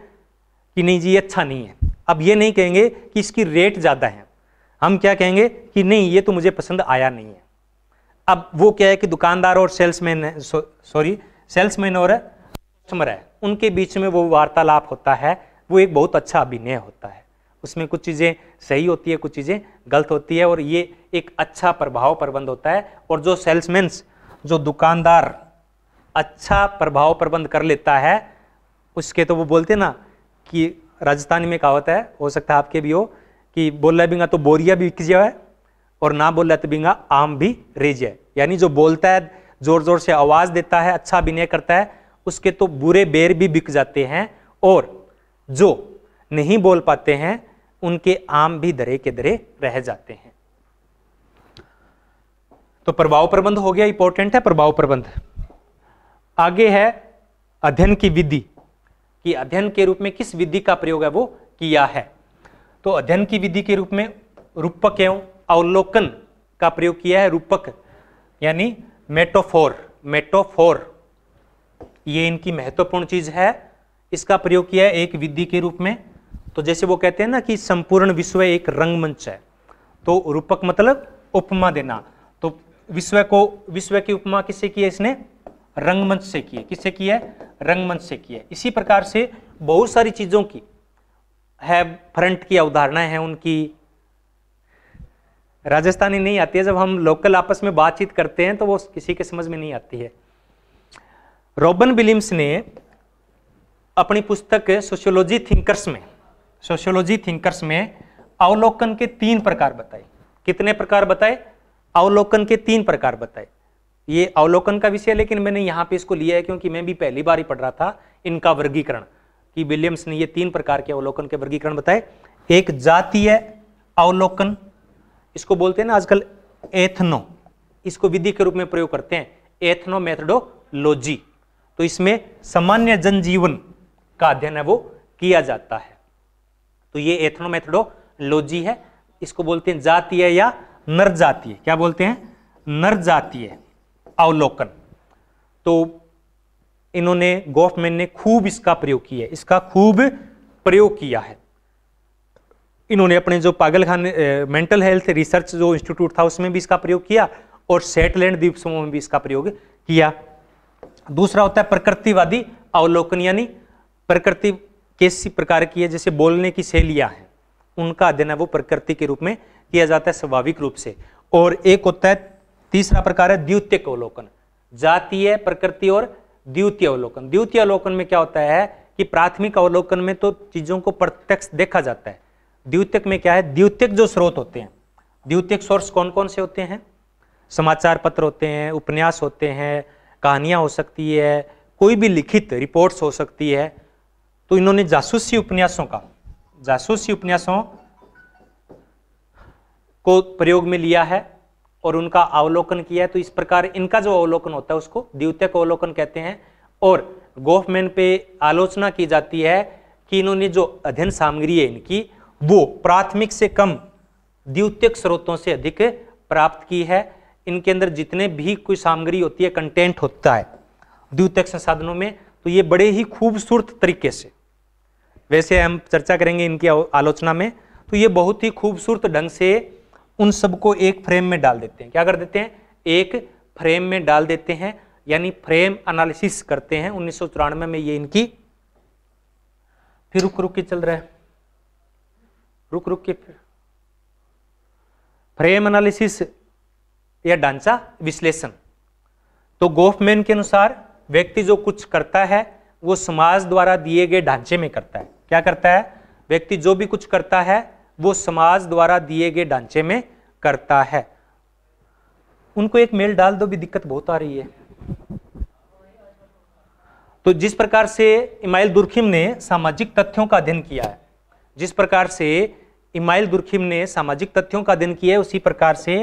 कि नहीं जी ये अच्छा नहीं है अब ये नहीं कहेंगे कि इसकी रेट ज़्यादा है हम क्या कहेंगे कि नहीं ये तो मुझे पसंद आया नहीं है अब वो क्या है कि दुकानदार और सेल्समैन है सॉरी सेल्समैन और कस्टमर है उनके बीच में वो वार्तालाप होता है वो एक बहुत अच्छा अभिनय होता है उसमें कुछ चीज़ें सही होती है कुछ चीज़ें गलत होती है और ये एक अच्छा प्रभाव प्रबंध होता है और जो सेल्समैन्स जो दुकानदार अच्छा प्रभाव प्रबंध कर लेता है उसके तो वो बोलते ना कि राजस्थानी में कहावत है हो सकता है आपके भी हो कि बोला रहे तो बोरिया भी बिक जाए और ना बोला तो बिंगा आम भी रिजय यानी जो बोलता है जोर जोर से आवाज देता है अच्छा अभिनय करता है उसके तो बुरे बेर भी बिक जाते हैं और जो नहीं बोल पाते हैं उनके आम भी दरे के दरे रह जाते हैं तो प्रभाव प्रबंध हो गया इंपॉर्टेंट है प्रभाव प्रबंध आगे है अध्ययन की विधि कि अध्ययन के रूप में किस विधि का प्रयोग है वो किया है तो अध्ययन की विधि के रूप में रूपक एवं अवलोकन का प्रयोग किया है रूपक यानी मेटोफोर मेटोफोर ये इनकी महत्वपूर्ण चीज है इसका प्रयोग किया है एक विधि के रूप में तो जैसे वो कहते हैं ना कि संपूर्ण विश्व एक रंगमंच है तो रूपक मतलब उपमा देना तो विश्व को विश्व की उपमा किससे की है इसने रंगमंच से की है किससे की है रंगमंच से की है इसी प्रकार से बहुत सारी चीज़ों की है फ्रंट की अवधारणाएं हैं उनकी राजस्थानी नहीं आती है जब हम लोकल आपस में बातचीत करते हैं तो वो किसी के समझ में नहीं आती है रॉबन विलियम्स ने अपनी पुस्तक सोशियोलॉजी थिंकर्स में सोशियोलॉजी थिंकर्स में अवलोकन के तीन प्रकार बताए कितने प्रकार बताए अवलोकन के तीन प्रकार बताए ये अवलोकन का विषय लेकिन मैंने यहाँ पे इसको लिया है क्योंकि मैं भी पहली बार ही पढ़ रहा था इनका वर्गीकरण कि विलियम्स ने ये तीन प्रकार के अवलोकन के वर्गीकरण बताए एक जातीय अवलोकन इसको बोलते हैं ना आजकल एथनो इसको विधि के रूप में प्रयोग करते हैं एथनो मेथडोलॉजी तो इसमें सामान्य जनजीवन का अध्ययन है वो किया जाता है तो ये एथनो मेथडोलॉजी है इसको बोलते हैं जातीय या नर जातीय क्या बोलते हैं नर जातीय अवलोकन तो इन्होंने गोफमेन ने खूब इसका प्रयोग किया इसका खूब प्रयोग किया है इन्होंने अपने जो पागल खान मेंटल हेल्थ रिसर्च जो इंस्टीट्यूट था उसमें भी इसका प्रयोग किया और सेटलैंड द्वीप समूह में भी इसका प्रयोग किया दूसरा होता है प्रकृतिवादी अवलोकन यानी प्रकृति किसी प्रकार की है जैसे बोलने की शैलियाँ हैं उनका अध्ययन है वो प्रकृति के रूप में किया जाता है स्वाभाविक रूप से और एक होता है तीसरा प्रकार है द्वितीय अवलोकन जातीय प्रकृति और द्वितीय अवलोकन द्वितीय अवलोकन में क्या होता है कि प्राथमिक अवलोकन में तो चीजों को प्रत्यक्ष देखा जाता है द्वितीयक में क्या है द्वितीयक जो स्रोत होते हैं द्वितीयक सोर्स कौन कौन से होते हैं समाचार पत्र होते हैं उपन्यास होते हैं कहानियाँ हो सकती है कोई भी लिखित रिपोर्ट्स हो सकती है तो इन्होंने जासूसी उपन्यासों का जासूसी उपन्यासों को प्रयोग में लिया है और उनका अवलोकन किया है तो इस प्रकार इनका जो अवलोकन होता है उसको द्वितीयक अवलोकन कहते हैं और गोफमैन पे आलोचना की जाती है कि इन्होंने जो अध्ययन सामग्री है इनकी वो प्राथमिक से कम द्वितीयक स्रोतों से अधिक प्राप्त की है इनके अंदर जितने भी कोई सामग्री होती है कंटेंट होता है द्वितीयक संसाधनों में तो ये बड़े ही खूबसूरत तरीके से वैसे हम चर्चा करेंगे इनकी आलोचना में तो ये बहुत ही खूबसूरत ढंग से उन सबको एक फ्रेम में डाल देते हैं क्या कर देते हैं एक फ्रेम में डाल देते हैं यानी फ्रेम एनालिसिस करते हैं उन्नीस में ये इनकी फिर रुक रुक के चल रहा है रुक रुक के फ्रेम एनालिसिस या ढांचा विश्लेषण तो गोफमैन के अनुसार व्यक्ति जो कुछ करता है वो समाज द्वारा दिए गए ढांचे में करता है क्या करता है व्यक्ति जो भी कुछ करता है वो समाज द्वारा दिए गए ढांचे में करता है उनको एक मेल डाल दो भी दिक्कत बहुत आ रही है तो जिस प्रकार से इमाइल दुर्खिम ने सामाजिक तथ्यों का अध्ययन किया है जिस प्रकार से इमाइल गुरखिम ने सामाजिक तथ्यों का अध्ययन किया है उसी प्रकार से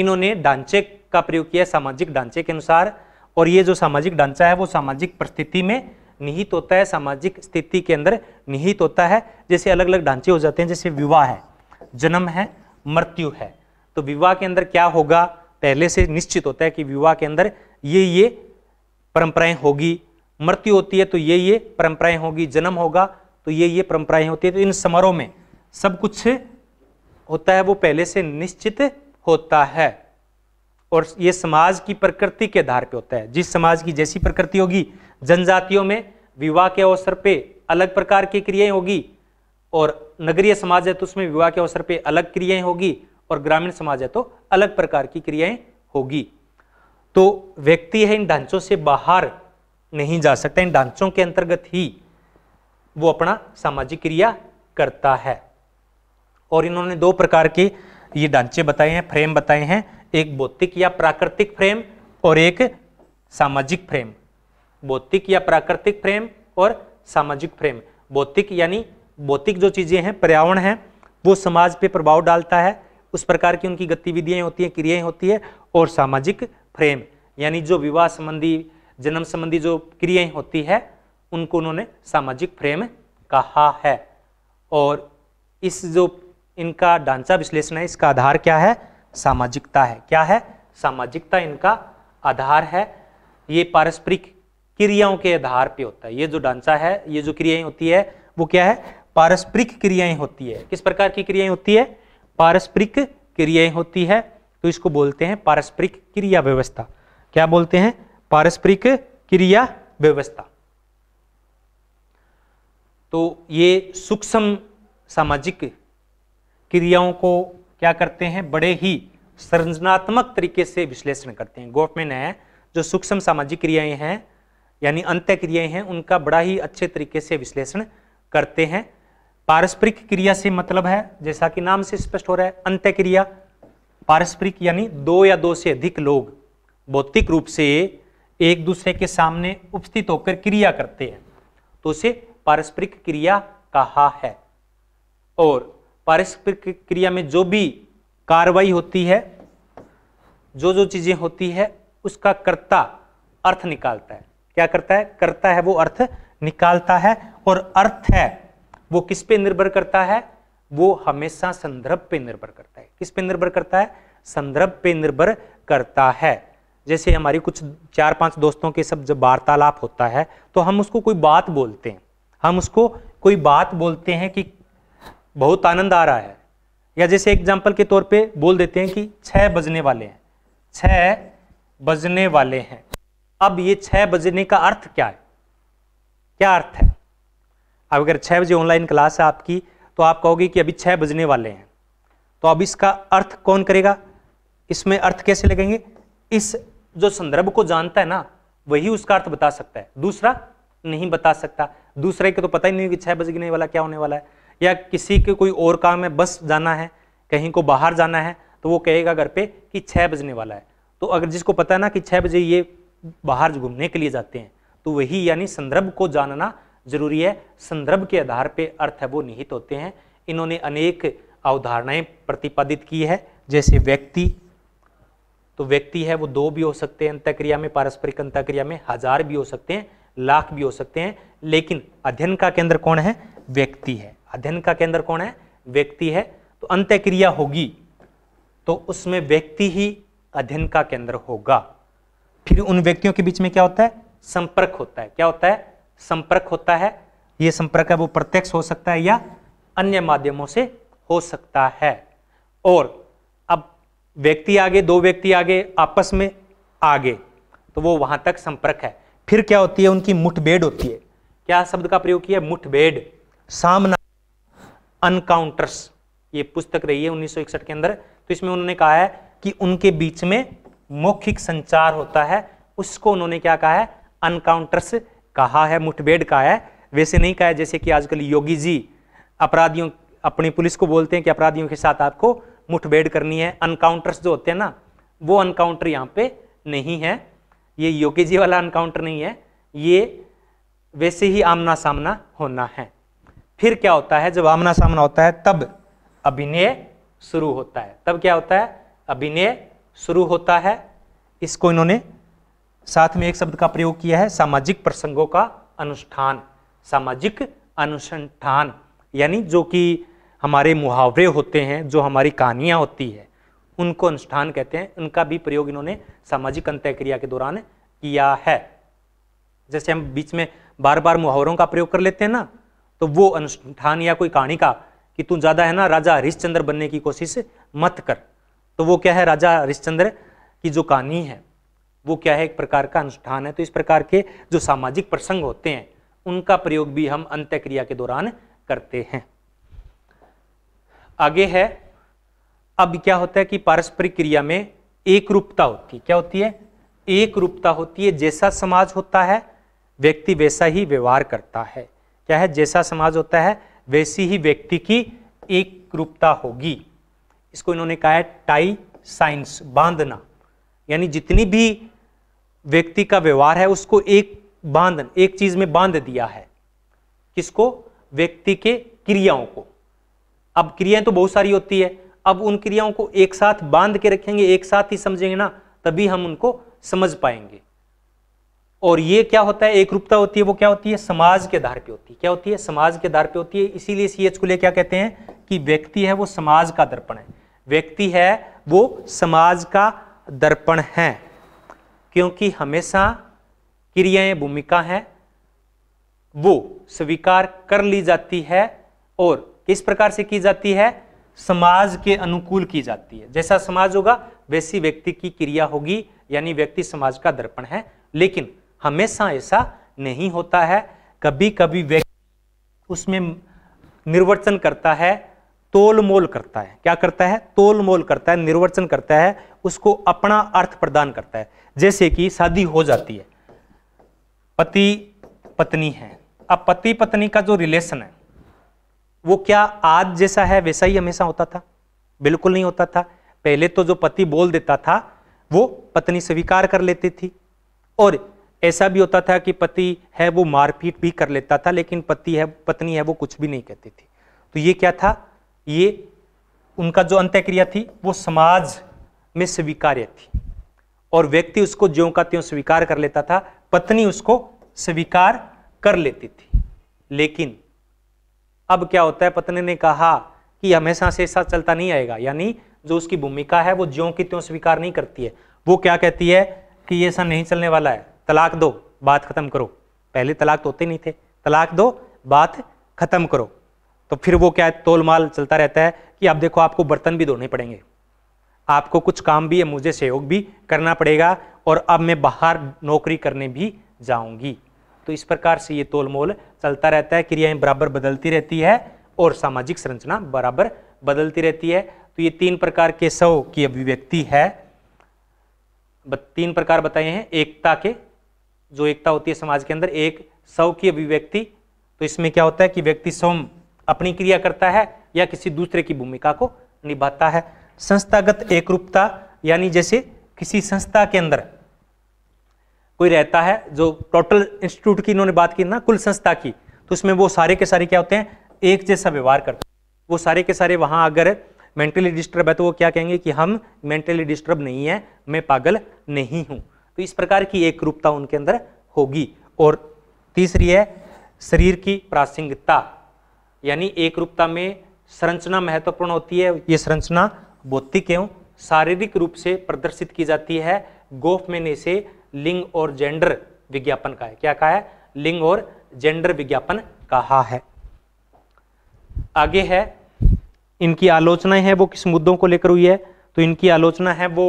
इन्होंने ढांचे का प्रयोग किया सामाजिक ढांचे के अनुसार और ये जो सामाजिक ढांचा है वो सामाजिक परिस्थिति में निहित होता है सामाजिक स्थिति के अंदर निहित होता है जैसे अलग अलग ढांचे हो जाते हैं जैसे विवाह है जन्म है मृत्यु है तो विवाह के अंदर क्या होगा पहले से निश्चित होता है कि विवाह के अंदर ये ये परंपराएं होगी मृत्यु होती है तो ये ये परंपराएं होगी जन्म होगा तो ये ये परंपराएं होती है तो इन समारोह में सब कुछ होता है वो पहले से निश्चित होता है और ये समाज की प्रकृति के आधार पे होता है जिस समाज की जैसी प्रकृति होगी जनजातियों में विवाह के अवसर पे अलग प्रकार की क्रियाएं होगी और नगरीय समाज है तो उसमें विवाह के अवसर पे अलग क्रियाएं होगी और ग्रामीण समाज है तो अलग प्रकार की क्रियाएं होगी तो व्यक्ति है इन ढांचों से बाहर नहीं जा सकता इन ढांचों के अंतर्गत ही वो अपना सामाजिक क्रिया करता है और इन्होंने दो प्रकार के ये ढांचे बताए हैं फ्रेम बताए हैं एक भौतिक या प्राकृतिक फ्रेम और एक सामाजिक फ्रेम भौतिक या प्राकृतिक फ्रेम और सामाजिक फ्रेम भौतिक यानी भौतिक जो चीज़ें हैं पर्यावरण है वो समाज पे प्रभाव डालता है उस प्रकार की उनकी गतिविधियाँ होती हैं क्रियाएँ होती है और सामाजिक फ्रेम यानी जो विवाह संबंधी जन्म संबंधी जो क्रियाएँ होती है उनको उन्होंने सामाजिक फ्रेम कहा है और इस जो इनका ढांचा विश्लेषण है इसका आधार क्या है सामाजिकता है क्या है सामाजिकता इनका आधार है ये पारस्परिक क्रियाओं के आधार पे होता है ये जो ढांचा है ये जो क्रियाएं होती है वो क्या है पारस्परिक क्रियाएं होती है किस प्रकार की क्रियाएं होती है पारस्परिक क्रियाएं होती है तो इसको बोलते हैं पारस्परिक क्रिया व्यवस्था क्या बोलते हैं पारस्परिक क्रिया व्यवस्था तो ये सूक्ष्म सामाजिक क्रियाओं को क्या करते हैं बड़े ही संरचनात्मक तरीके से विश्लेषण करते हैं गोफमैन है जो सूक्ष्म सामाजिक क्रियाएं हैं यानी अंत्य क्रियाएं हैं उनका बड़ा ही अच्छे तरीके से विश्लेषण करते हैं पारस्परिक क्रिया से मतलब है जैसा कि नाम से स्पष्ट हो रहा है अंत्य क्रिया पारस्परिक यानी दो या दो से अधिक लोग भौतिक रूप से एक दूसरे के सामने उपस्थित होकर क्रिया करते हैं तो उसे पारस्परिक क्रिया कहा है और पारस्परिक क्रिया में जो भी कार्रवाई होती है जो जो चीजें होती है उसका कर्ता अर्थ निकालता है क्या करता है करता है वो अर्थ निकालता है और अर्थ है वो किस पे निर्भर करता है वो हमेशा संदर्भ पे निर्भर करता है किस पे निर्भर करता है संदर्भ पे निर्भर करता है जैसे हमारी कुछ चार पांच दोस्तों के सब जब वार्तालाप होता है तो हम उसको कोई बात बोलते हैं हम उसको कोई बात बोलते हैं कि बहुत आनंद आ रहा है या जैसे एग्जाम्पल के तौर पे बोल देते हैं कि छः बजने वाले हैं छः बजने वाले हैं अब ये छः बजने का अर्थ क्या है क्या अर्थ है अब अगर छः बजे ऑनलाइन क्लास है आपकी तो आप कहोगे कि अभी छः बजने वाले हैं तो अब इसका अर्थ कौन करेगा इसमें अर्थ कैसे लगेंगे इस जो संदर्भ को जानता है ना वही उसका अर्थ बता सकता है दूसरा नहीं बता सकता दूसरे के तो पता ही नहीं कि छः बजने वाला क्या होने वाला है या किसी के कोई और काम है बस जाना है कहीं को बाहर जाना है तो वो कहेगा घर पे कि छः बजने वाला है तो अगर जिसको पता है ना कि छः बजे ये बाहर घूमने के लिए जाते हैं तो वही यानी संदर्भ को जानना जरूरी है संदर्भ के आधार पर अर्थ है वो निहित होते हैं इन्होंने अनेक अवधारणाएं प्रतिपादित की है जैसे व्यक्ति तो व्यक्ति है वो दो भी हो सकते हैं अंत्यक्रिया में पारस्परिक अंत्यक्रिया में हजार भी हो सकते हैं लाख भी हो सकते हैं लेकिन अध्ययन का केंद्र कौन है व्यक्ति है अध्ययन का केंद्र कौन है व्यक्ति है तो अंत्यक्रिया होगी तो उसमें व्यक्ति ही अध्ययन का केंद्र होगा फिर उन व्यक्तियों के बीच में क्या होता है संपर्क होता है क्या होता है संपर्क होता है यह संपर्क है वो प्रत्यक्ष हो सकता है या अन्य माध्यमों से हो सकता है और अब व्यक्ति आगे दो व्यक्ति आगे आपस में आगे तो वो वहां तक संपर्क है फिर क्या होती है उनकी मुठभेड़ होती है क्या शब्द का प्रयोग किया मुठभेड़ सामना अनकाउंटर्स ये पुस्तक रही है 1961 के अंदर तो इसमें उन्होंने कहा है कि उनके बीच में मौखिक संचार होता है उसको उन्होंने क्या कहा है अनकाउंटर्स कहा है मुठभेड़ कहा है वैसे नहीं कहा है जैसे कि आजकल योगी जी अपराधियों अपनी पुलिस को बोलते हैं कि अपराधियों के साथ आपको मुठभेड़ करनी है अनकाउंटर्स जो होते हैं ना वो अनकाउंटर यहाँ पे नहीं है ये योगी जी वाला अनकाउंटर नहीं है ये वैसे ही आमना सामना होना है फिर क्या होता है जब आमना सामना होता है तब अभिनय शुरू होता है तब क्या होता है अभिनय शुरू होता है इसको इन्होंने साथ में एक शब्द का प्रयोग किया है सामाजिक प्रसंगों का अनुष्ठान सामाजिक अनुष्ठान यानी जो कि हमारे मुहावरे होते हैं जो हमारी कहानियाँ होती है उनको अनुष्ठान कहते हैं उनका भी प्रयोग इन्होंने सामाजिक अंत्यक्रिया के दौरान किया है जैसे हम बीच में बार बार मुहावरों का प्रयोग कर लेते हैं ना तो वो अनुष्ठान या कोई कहानी का कि तू ज़्यादा है ना राजा हरिश्चंद्र बनने की कोशिश मत कर तो वो क्या है राजा हरिश्चंद्र की जो कहानी है वो क्या है एक प्रकार का अनुष्ठान है तो इस प्रकार के जो सामाजिक प्रसंग होते हैं उनका प्रयोग भी हम अंत्यक्रिया के दौरान करते हैं आगे है अब क्या होता है कि पारस्परिक क्रिया में एक रूपता होती है क्या होती है एक रूपता होती है जैसा समाज होता है व्यक्ति वैसा ही व्यवहार करता है क्या है जैसा समाज होता है वैसी ही व्यक्ति की एक रूपता होगी इसको इन्होंने कहा है टाई साइंस बांधना यानी जितनी भी व्यक्ति का व्यवहार है उसको एक बांधन एक चीज में बांध दिया है किसको व्यक्ति के क्रियाओं को अब क्रियाएं तो बहुत सारी होती है अब उन क्रियाओं को एक साथ बांध के रखेंगे एक साथ ही समझेंगे ना तभी हम उनको समझ पाएंगे और ये क्या होता है एक रूपता होती है वो क्या होती है समाज के आधार पे होती है क्या होती है समाज के आधार पे होती है इसीलिए सी एच को ले क्या कहते हैं कि व्यक्ति है वो समाज का दर्पण है व्यक्ति है वो समाज का दर्पण है क्योंकि हमेशा क्रियाएं भूमिका हैं वो स्वीकार कर ली जाती है और किस प्रकार से की जाती है समाज के अनुकूल की जाती है जैसा समाज होगा वैसी व्यक्ति की क्रिया होगी यानी व्यक्ति समाज का दर्पण है लेकिन हमेशा ऐसा नहीं होता है कभी कभी व्यक्ति उसमें निर्वचन करता है तोल मोल करता है क्या करता है तोल मोल करता है निर्वचन करता है उसको अपना अर्थ प्रदान करता है जैसे कि शादी हो जाती है पति पत्नी है अब पति पत्नी का जो रिलेशन है वो क्या आज जैसा है वैसा ही हमेशा होता था बिल्कुल नहीं होता था पहले तो जो पति बोल देता था वो पत्नी स्वीकार कर लेती थी और ऐसा भी होता था कि पति है वो मारपीट भी कर लेता था लेकिन पति है पत्नी है वो कुछ भी नहीं कहती थी तो ये क्या था ये उनका जो अंत्यक्रिया थी वो समाज में स्वीकार्य थी और व्यक्ति उसको ज्यों का त्यों स्वीकार कर लेता था पत्नी उसको स्वीकार कर लेती थी लेकिन अब क्या होता है पत्नी ने कहा कि हमेशा से ऐसा चलता नहीं आएगा यानी जो उसकी भूमिका है वो ज्यों की त्यों स्वीकार नहीं करती है वो क्या कहती है कि ये ऐसा नहीं चलने वाला है तलाक दो बात ख़त्म करो पहले तलाक तो होते नहीं थे तलाक दो बात ख़त्म करो तो फिर वो क्या है माल चलता रहता है कि आप देखो आपको बर्तन भी धोने पड़ेंगे आपको कुछ काम भी है मुझे सहयोग भी करना पड़ेगा और अब मैं बाहर नौकरी करने भी जाऊंगी तो इस प्रकार से ये तोलमोल चलता रहता है क्रियाएं बराबर बदलती रहती है और सामाजिक संरचना बराबर बदलती रहती है तो ये तीन प्रकार के सव की अभिव्यक्ति है तीन प्रकार बताए हैं एकता के जो एकता होती है समाज के अंदर एक सौ की अभिव्यक्ति तो इसमें क्या होता है कि व्यक्ति स्वयं अपनी क्रिया करता है या किसी दूसरे की भूमिका को निभाता है संस्थागत एकरूपता यानी जैसे किसी संस्था के अंदर कोई रहता है जो टोटल इंस्टीट्यूट की इन्होंने बात की ना कुल संस्था की तो उसमें वो सारे के सारे क्या होते हैं एक जैसा व्यवहार करते हैं वो सारे के सारे वहाँ अगर मेंटली डिस्टर्ब है तो वो क्या कहेंगे कि हम मेंटली डिस्टर्ब नहीं है मैं पागल नहीं हूँ तो इस प्रकार की एक रूपता उनके अंदर होगी और तीसरी है शरीर की प्रासंगिकता यानी एक रूपता में संरचना महत्वपूर्ण होती है ये संरचना भौतिक एवं शारीरिक रूप से प्रदर्शित की जाती है गोफ में इसे लिंग और जेंडर विज्ञापन का है क्या कहा है लिंग और जेंडर विज्ञापन कहा है आगे है इनकी आलोचनाएं हैं वो किस मुद्दों को लेकर हुई है तो इनकी आलोचना है वो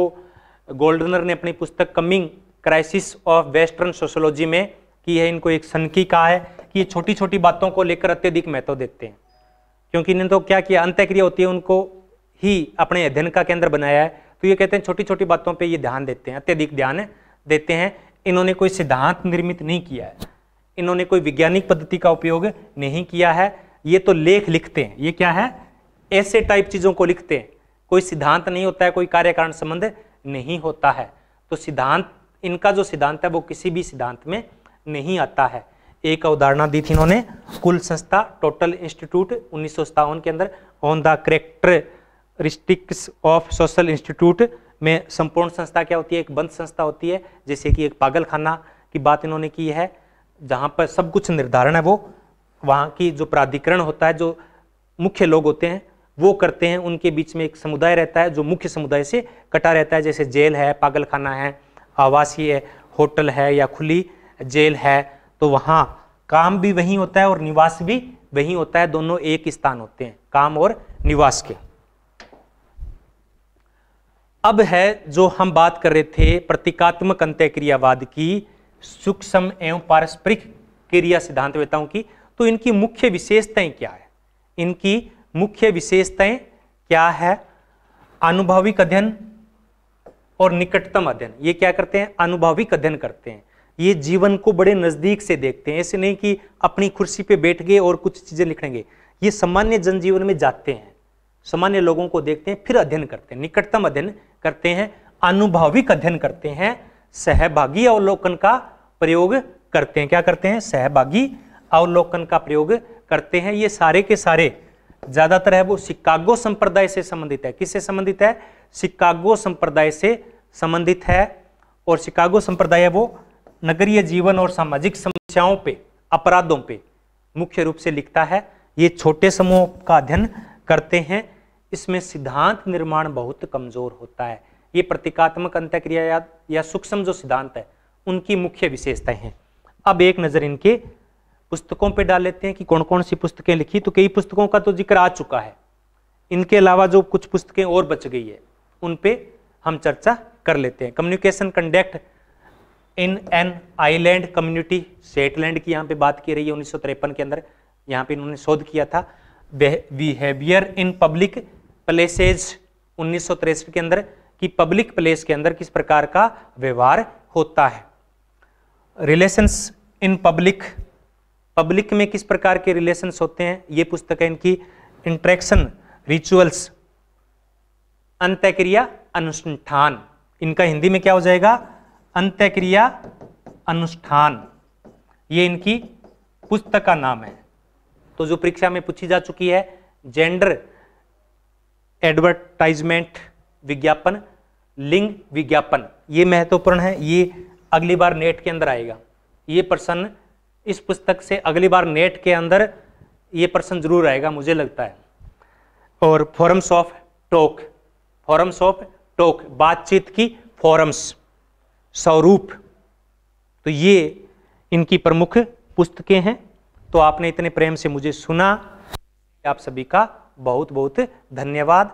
गोल्डनर ने अपनी पुस्तक coming crisis of western sociology में की है इनको एक सनकी कहा है कि ये छोटी छोटी बातों को लेकर अत्यधिक महत्व देते हैं क्योंकि इन्हें तो क्या किया अंत्यक्रिया होती है उनको ही अपने अध्ययन का केंद्र बनाया है तो ये कहते हैं छोटी छोटी बातों पर ये ध्यान देते हैं अत्यधिक ध्यान देते हैं इन्होंने कोई सिद्धांत निर्मित नहीं किया है इन्होंने कोई वैज्ञानिक पद्धति का उपयोग नहीं किया है ये तो लेख लिखते हैं ये क्या है ऐसे टाइप चीज़ों को लिखते हैं कोई सिद्धांत नहीं होता है कोई कार्य कारण संबंध नहीं होता है तो सिद्धांत इनका जो सिद्धांत है वो किसी भी सिद्धांत में नहीं आता है एक उदाहरण दी थी इन्होंने कुल संस्था टोटल इंस्टीट्यूट उन्नीस के अंदर on the characteristics of social institute में संपूर्ण संस्था क्या होती है एक बंद संस्था होती है जैसे कि एक पागलखाना की बात इन्होंने की है जहाँ पर सब कुछ निर्धारण है वो वहाँ की जो प्राधिकरण होता है जो मुख्य लोग होते हैं वो करते हैं उनके बीच में एक समुदाय रहता है जो मुख्य समुदाय से कटा रहता है जैसे जेल है पागलखाना है आवासीय होटल है या खुली जेल है तो वहाँ काम भी वहीं होता है और निवास भी वहीं होता है दोनों एक स्थान होते हैं काम और निवास के अब है जो हम बात कर रहे थे प्रतीकात्मक अंत्य क्रियावाद की सूक्ष्म एवं पारस्परिक क्रिया सिद्धांत वेताओं की तो इनकी मुख्य विशेषताएं क्या है इनकी मुख्य विशेषताएं क्या है अनुभविक अध्ययन और निकटतम अध्ययन ये क्या करते हैं अनुभविक अध्ययन करते हैं ये जीवन को बड़े नज़दीक से देखते हैं ऐसे नहीं कि अपनी कुर्सी पे बैठ गए और कुछ चीज़ें लिखेंगे ये सामान्य जनजीवन में जाते हैं सामान्य लोगों को देखते हैं फिर अध्ययन करते हैं निकटतम अध्ययन करते हैं अनुभविक अध्ययन करते हैं सहभागी अवलोकन का प्रयोग करते हैं क्या करते हैं सहभागी अवलोकन का प्रयोग करते हैं ये सारे के सारे ज़्यादातर है वो शिकागो संप्रदाय से संबंधित है किससे संबंधित है शिकागो संप्रदाय से संबंधित है और शिकागो संप्रदाय है वो नगरीय जीवन और सामाजिक समस्याओं पे अपराधों पे मुख्य रूप से लिखता है ये छोटे समूह का अध्ययन करते हैं इसमें सिद्धांत निर्माण बहुत कमजोर होता है ये प्रतीकात्मक अंत्यक्रिया क्रिया या सूक्ष्म जो सिद्धांत है उनकी मुख्य विशेषताएं हैं अब एक नज़र इनके पुस्तकों पे डाल लेते हैं कि कौन कौन सी पुस्तकें लिखी तो कई पुस्तकों का तो जिक्र आ चुका है इनके अलावा जो कुछ पुस्तकें और बच गई है उन पे हम चर्चा कर लेते हैं communication conduct in an island community Shetland की यहाँ पे बात की रही है उन्नीस के अंदर यहाँ पे इन्होंने शोध किया था बिहेवियर इन पब्लिक प्लेसेज उन्नीस के अंदर कि पब्लिक प्लेस के अंदर किस प्रकार का व्यवहार होता है रिलेशंस इन पब्लिक पब्लिक में किस प्रकार के रिलेशन होते हैं ये पुस्तक है इनकी इंट्रैक्शन रिचुअल्स अंत्यक्रिया अनुष्ठान इनका हिंदी में क्या हो जाएगा अंत्यक्रिया अनुष्ठान ये इनकी पुस्तक का नाम है तो जो परीक्षा में पूछी जा चुकी है जेंडर एडवर्टाइजमेंट विज्ञापन लिंग विज्ञापन ये महत्वपूर्ण है ये अगली बार नेट के अंदर आएगा ये प्रश्न इस पुस्तक से अगली बार नेट के अंदर ये प्रश्न जरूर आएगा मुझे लगता है और forms of talk forms of talk बातचीत की फॉरम्स स्वरूप तो ये इनकी प्रमुख पुस्तकें हैं तो आपने इतने प्रेम से मुझे सुना आप सभी का बहुत बहुत धन्यवाद